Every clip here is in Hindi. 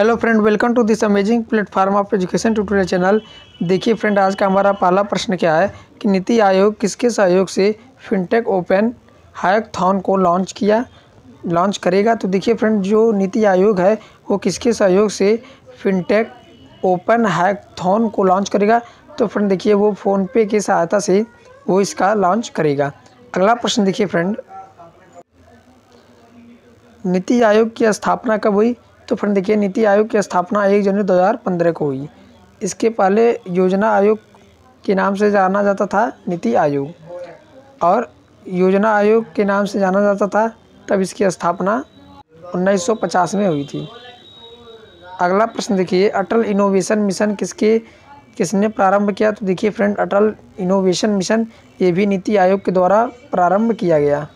hello friend welcome to this amazing platform of education tutorial channel देखिए फ्रेंड आज का हमारा पहला प्रश्न क्या है कि नीति आयोग किसके सहयोग से फिनटेक ओपन हैकथॉन को लॉन्च किया लॉन्च करेगा तो देखिए फ्रेंड जो नीति आयोग है वो किसके सहयोग से फिनटेक ओपन हैकथॉन को लॉन्च करेगा तो फ्रेंड देखिए वो फ़ोनपे की सहायता से वो इसका लॉन्च करेगा अगला प्रश्न देखिए फ्रेंड नीति आयोग की स्थापना कब हुई तो फ्रेंड देखिए नीति आयोग की स्थापना एक जनवरी दो को हुई इसके पहले योजना आयोग के नाम से जाना जाता था नीति आयोग और योजना आयोग के नाम से जाना जाता था तब इसकी स्थापना 1950 में हुई थी अगला प्रश्न देखिए अटल इनोवेशन मिशन किसके किसने प्रारंभ किया तो देखिए फ्रेंड अटल इनोवेशन मिशन ये भी नीति आयोग के द्वारा प्रारंभ किया गया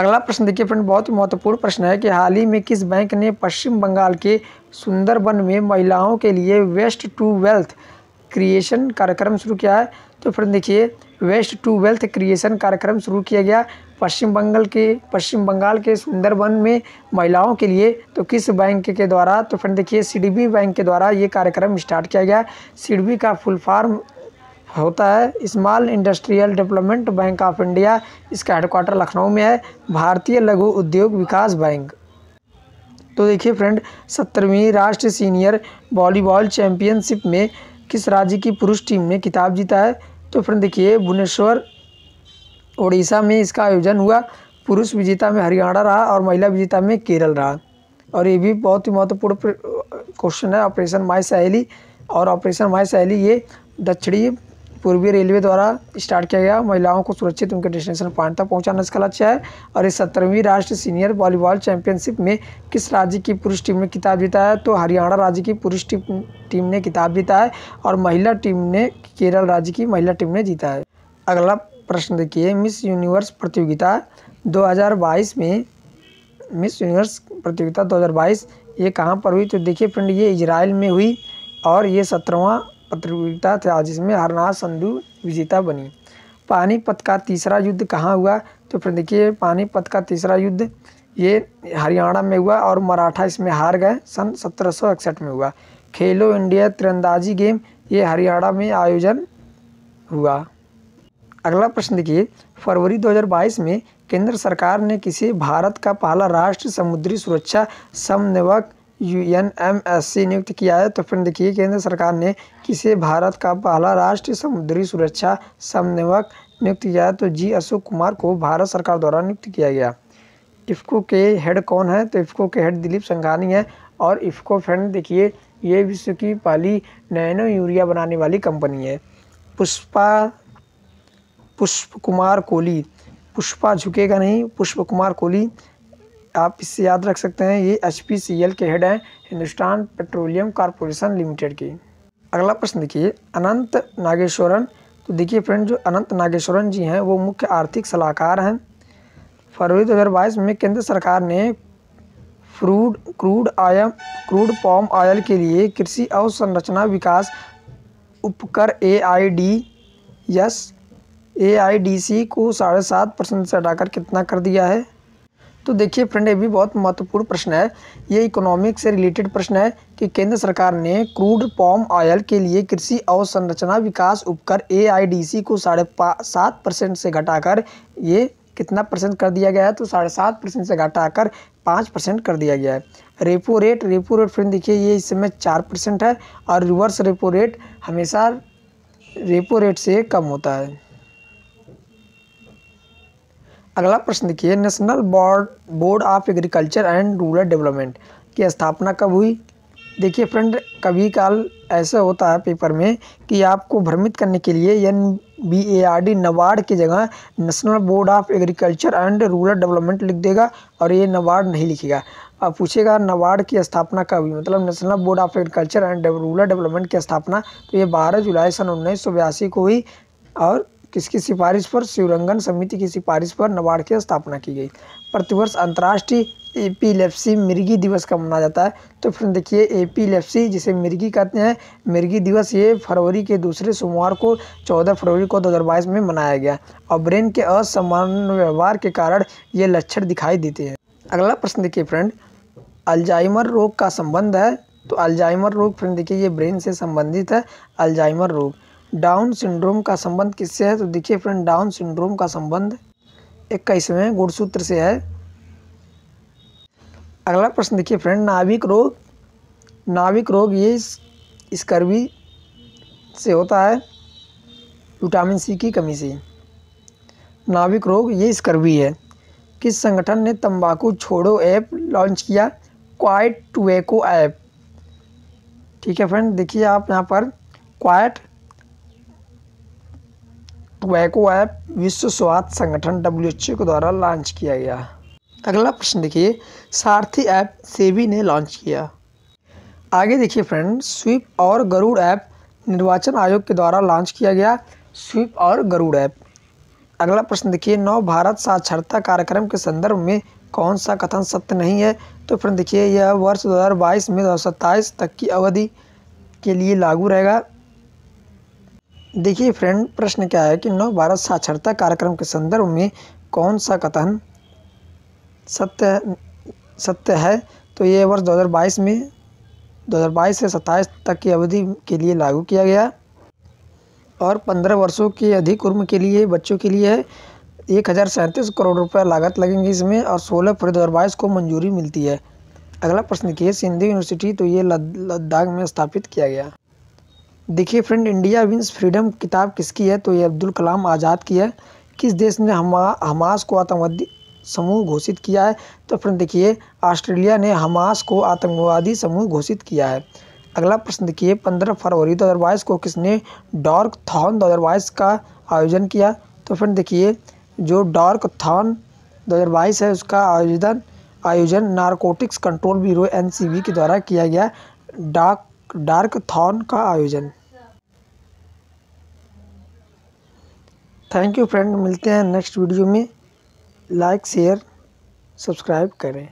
अगला प्रश्न देखिए फ्रेंड बहुत महत्वपूर्ण प्रश्न है कि हाल ही में किस बैंक ने पश्चिम बंगाल के सुंदरबन में महिलाओं के लिए वेस्ट टू वेल्थ क्रिएशन कार्यक्रम शुरू किया है तो फ्रेंड देखिए वेस्ट टू वेल्थ क्रिएशन कार्यक्रम शुरू किया गया पश्चिम बंगाल के पश्चिम बंगाल के सुंदरबन में महिलाओं के लिए तो किस बैंक के द्वारा तो फ्रेंड देखिए सीडीबी बैंक के द्वारा ये कार्यक्रम स्टार्ट किया गया सीडीबी का फुल फॉर्म होता है small industrial development bank of India इसका हेडक्वार्टर लखनऊ में है भारतीय लघु उद्योग विकास बैंक तो देखिए फ्रेंड सत्तरवीं राष्ट्रीय सीनियर वॉलीबॉल चैंपियनशिप में किस राज्य की पुरुष टीम ने किताब जीता है तो फ्रेंड देखिए भुवनेश्वर उड़ीसा में इसका आयोजन हुआ पुरुष विजेता में हरियाणा रहा और महिला विजेता में केरल रहा और ये भी बहुत ही महत्वपूर्ण क्वेश्चन है ऑपरेशन माई सहेली और ऑपरेशन माई सहेली ये दक्षिणी पूर्वी रेलवे द्वारा स्टार्ट किया गया महिलाओं को सुरक्षित उनके डेस्टिनेशन पॉइंट तक पहुंचाना इसका लक्ष्य है और इस सत्रहवीं राष्ट्रीय सीनियर वॉलीबॉल चैंपियनशिप में किस राज्य की पुरुष टीम ने किताब जीता है तो हरियाणा राज्य की पुरुष टीम टीम ने किताब जीता है और महिला टीम ने केरल राज्य की महिला टीम ने जीता है अगला प्रश्न देखिए मिस यूनिवर्स प्रतियोगिता 2022 में मिस यूनिवर्स प्रतियोगिता 2022 ये कहाँ पर हुई तो देखिए फ्रेंड ये इजराइल में हुई और ये सत्रहवा प्रतियोगिता था जिसमें हरनाथ संधु विजेता बनी पानीपत का तीसरा युद्ध कहाँ हुआ तो फिर देखिए पानीपत का तीसरा युद्ध ये हरियाणा में हुआ और मराठा इसमें हार गए सन सत्रह में हुआ खेलो इंडिया तिरंदाजी गेम ये हरियाणा में आयोजन हुआ अगला प्रश्न देखिए फरवरी 2022 में केंद्र सरकार ने किसे भारत का पहला राष्ट्र समुद्री सुरक्षा समन्वयक U N M S C नियुक्त किया है तो फिर देखिए केंद्र सरकार ने किसे भारत का पहला राष्ट्रीय समुद्री सुरक्षा समन्वयक नियुक्त किया है तो जी अशोक कुमार को भारत सरकार द्वारा नियुक्त किया गया इफ्को के हेड कौन है तो इफ्को के हेड दिलीप संघानी है और इफ्को फ्रेंड देखिए ये विश्व की पहली नैनो यूरिया बनाने वाली कंपनी है पुष्पा पुष्प कुमार कोहली पुष्पा झुकेगा नहीं पुष्प कुमार कोहली आप इससे याद रख सकते हैं ये एच के हेड हैं हिंदुस्तान पेट्रोलियम कॉरपोरेशन लिमिटेड की अगला प्रश्न देखिए अनंत नागेश्वरन तो देखिए फ्रेंड जो अनंत नागेश्वरन जी हैं वो मुख्य आर्थिक सलाहकार हैं फरवरी दो हज़ार बाईस में केंद्र सरकार ने फ्रूड crude oil crude palm oil के लिए कृषि और संरचना विकास उपकर ए आई डी यस ए आई डी सी को साढ़े सात परसेंट से हटाकर कितना कर दिया है तो देखिए फ्रेंड ये भी बहुत महत्वपूर्ण प्रश्न है ये इकोनॉमिक से रिलेटेड प्रश्न है कि केंद्र सरकार ने क्रूड पॉम ऑयल के लिए कृषि अवसंरचना विकास उपकर ए को साढ़े सात परसेंट से घटाकर ये कितना परसेंट कर दिया गया है तो साढ़े सात परसेंट से घटाकर पाँच परसेंट कर दिया गया है repo rate repo rate friend देखिए ये इस समय चार परसेंट है और रिवर्स रेपो रेट हमेशा रेपो रेट से कम होता है अगला प्रश्न देखिए national board board of agriculture and rural development की स्थापना कब हुई देखिए फ्रेंड कभी काल ऐसा होता है पेपर में कि आपको भ्रमित करने के लिए N B A R D NABARD की जगह national board of agriculture and rural development लिख देगा और ये नवार्ड नहीं लिखेगा अब पूछेगा नवार्ड की स्थापना कब हुई मतलब national board of agriculture and rural development की स्थापना तो ये बारह जुलाई सन उन्नीस को हुई और किसकी सिफारिश पर शिवरंगन समिति की सिफारिश पर नबार्ड की स्थापना की गई प्रतिवर्ष अंतर्राष्ट्रीय एपीलेप्सी मिर्गी दिवस का मनाया जाता है तो फिर देखिए एपीलेप्सी जिसे मिर्गी कहते हैं मिर्गी दिवस ये फरवरी के दूसरे सोमवार को 14 फरवरी को 2022 में मनाया गया और ब्रेन के असमान व्यवहार के कारण ये लक्षण दिखाई देते हैं अगला प्रश्न देखिए फ्रेंड अल्जाइमर रोग का संबंध है तो अल्जाइमर रोग फ्रेंड देखिए ये ब्रेन से संबंधित है अल्जाइमर रोग डाउन सिंड्रोम का संबंध किससे है तो देखिए फ्रेंड डाउन सिंड्रोम का संबंध इक्कीसवें गुणसूत्र से है अगला प्रश्न देखिए फ्रेंड नाभिक रोग नाभिक रोग ये स्कर्वी से होता है विटामिन सी की कमी से नाभिक रोग ये स्कर्वी है किस संगठन ने तंबाकू छोड़ो ऐप लॉन्च किया क्वाइट टुएको ऐप ठीक है फ्रेंड देखिए आप यहाँ पर क्वाइट वैको ऐप विश्व स्वास्थ्य संगठन डब्ल्यू के द्वारा लॉन्च किया गया अगला प्रश्न देखिए सारथी ऐप सेबी ने लॉन्च किया आगे देखिए फ्रेंड स्वीप और गरुड़ ऐप निर्वाचन आयोग के द्वारा लॉन्च किया गया स्वीप और गरुड़ ऐप अगला प्रश्न देखिए नव भारत साक्षरता कार्यक्रम के संदर्भ में कौन सा कथन सत्य नहीं है तो फ्रेंड देखिए यह वर्ष 2022 में दो तक की अवधि के लिए लागू रहेगा देखिए फ्रेंड प्रश्न क्या है कि नव भारत साक्षरता कार्यक्रम के संदर्भ में कौन सा कथन सत्य सत्य है तो ये वर्ष 2022 में 2022 से 27 तक की अवधि के लिए लागू किया गया और 15 वर्षों के अधिक उम्र के लिए बच्चों के लिए एक हज़ार सैंतीस करोड़ रुपये लागत लगेंगी इसमें और 16 फरवरी 2022 को मंजूरी मिलती है अगला प्रश्न किए सिंधी यूनिवर्सिटी तो ये लद्दाख में स्थापित किया गया देखिए फ्रेंड इंडिया विंस फ्रीडम किताब किसकी है तो ये अब्दुल कलाम आज़ाद की है किस देश ने हमा हमास को आतंकवादी समूह घोषित किया है तो फ्रेंड देखिए ऑस्ट्रेलिया ने हमास को आतंकवादी समूह घोषित किया है अगला प्रश्न देखिए पंद्रह फरवरी दो हज़ार बाईस को किसने डॉर्क थॉन दो हज़ार बाईस का आयोजन किया तो फ्रेंड देखिए जो डॉर्क थॉन दो हज़ार बाईस है उसका आयोजन आयोजन नारकोटिक्स कंट्रोल ब्यूरो एनसीबी के द्वारा किया गया डार्क डार्क थॉन का आयोजन थैंक यू फ्रेंड मिलते हैं नेक्स्ट वीडियो में लाइक शेयर सब्सक्राइब करें